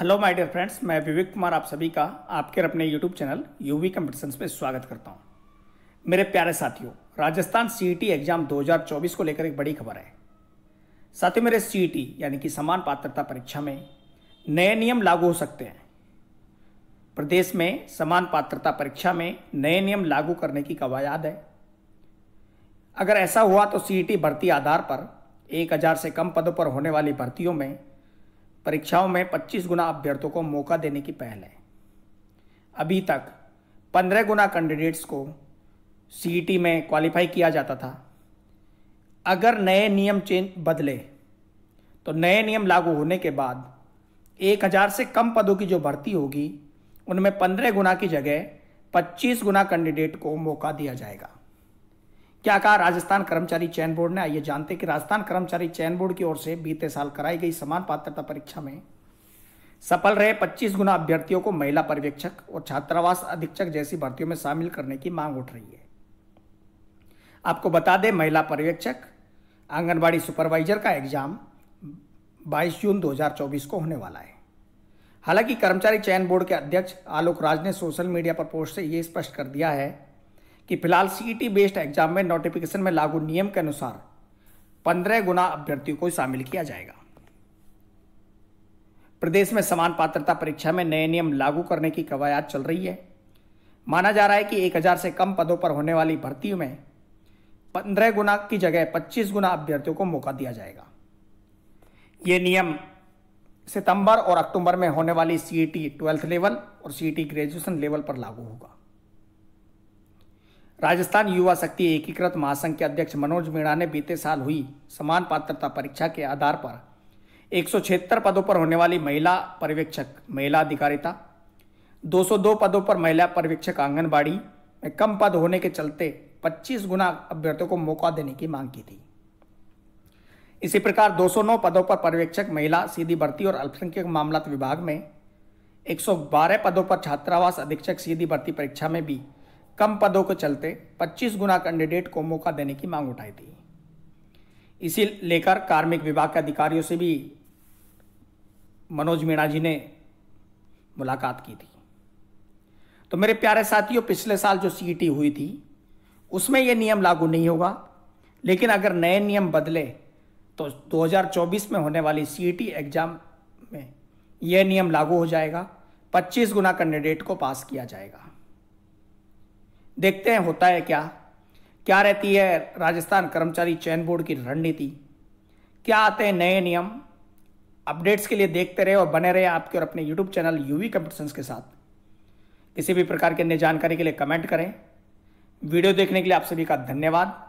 hello my dear friends मैं विवेक कुमार आप सभी का आपके अपने यूट्यूब चैनल यूवी कम्पिटिशन्स में स्वागत करता हूं मेरे प्यारे साथियों राजस्थान सीईटी एग्जाम 2024 को लेकर एक बड़ी खबर है साथियों मेरे सीईटी e यानी कि समान पात्रता परीक्षा में नए नियम लागू हो सकते हैं प्रदेश में समान पात्रता परीक्षा में नए नियम लागू करने की कवायद है अगर ऐसा हुआ तो सीईटी e भर्ती आधार पर एक हज़ार से कम पदों पर होने वाली भर्तियों में परीक्षाओं में 25 गुना अभ्यर्थियों को मौका देने की पहल है अभी तक 15 गुना कैंडिडेट्स को सीईटी e में क्वालिफाई किया जाता था अगर नए नियम चेंज बदले तो नए नियम लागू होने के बाद 1000 से कम पदों की जो भर्ती होगी उनमें 15 गुना की जगह 25 गुना कैंडिडेट को मौका दिया जाएगा क्या कहा राजस्थान कर्मचारी चयन बोर्ड ने आइए जानते कि राजस्थान कर्मचारी चयन बोर्ड की ओर से बीते साल कराई गई समान पात्रता परीक्षा में सफल रहे 25 गुना अभ्यर्थियों को महिला पर्यवेक्षक और छात्रावास अधीक्षक जैसी भर्तियों में शामिल करने की मांग उठ रही है आपको बता दें महिला पर्यवेक्षक आंगनबाड़ी सुपरवाइजर का एग्जाम 22 जून 2024 को होने वाला है हालांकि कर्मचारी चयन बोर्ड के अध्यक्ष आलोक राज ने सोशल मीडिया पर पोस्ट से ये स्पष्ट कर दिया है कि फिलहाल सीईटी बेस्ड एग्जाम में नोटिफिकेशन में लागू नियम के अनुसार पंद्रह गुना अभ्यर्थियों को शामिल किया जाएगा प्रदेश में समान पात्रता परीक्षा में नए नियम लागू करने की कवायद चल रही है माना जा रहा है कि 1000 से कम पदों पर होने वाली भर्ती में पंद्रह गुना की जगह 25 गुना अभ्यर्थियों को मौका दिया जाएगा ये नियम सितंबर और अक्टूबर में होने वाली सीई टी ट्वेल्थ लेवल और सीई टी ग्रेजुएशन लेवल पर लागू होगा राजस्थान युवा शक्ति एकीकृत महासंघ के अध्यक्ष मनोज मीणा ने बीते साल हुई समान पात्रता परीक्षा के आधार पर एक पदों पर होने वाली महिला पर्यवेक्षक महिला अधिकारिता 202 पदों पर महिला पर्यवेक्षक आंगनबाड़ी में कम पद होने के चलते 25 गुना अभ्यर्थियों को मौका देने की मांग की थी इसी प्रकार 209 पदों पर पर्यवेक्षक महिला सीधी भर्ती और अल्पसंख्यक मामला विभाग में 112 पदों पर छात्रावास अधीक्षक सीधी भर्ती परीक्षा में भी कम पदों के चलते 25 गुना कैंडिडेट को मौका देने की मांग उठाई थी इसी लेकर कार्मिक विभाग के अधिकारियों से भी मनोज मीणा जी ने मुलाकात की थी तो मेरे प्यारे साथियों पिछले साल जो सीईटी e हुई थी उसमें यह नियम लागू नहीं होगा लेकिन अगर नए नियम बदले तो 2024 में होने वाली सीईटी e एग्जाम में यह नियम लागू हो जाएगा 25 गुना कैंडिडेट को पास किया जाएगा देखते हैं होता है क्या क्या रहती है राजस्थान कर्मचारी चयन बोर्ड की रणनीति क्या आते हैं नए नियम अपडेट्स के लिए देखते रहे और बने रहे आपके और अपने यूट्यूब चैनल यूवी कंपटीशंस के साथ किसी भी प्रकार की अन्य जानकारी के लिए कमेंट करें वीडियो देखने के लिए आप सभी का धन्यवाद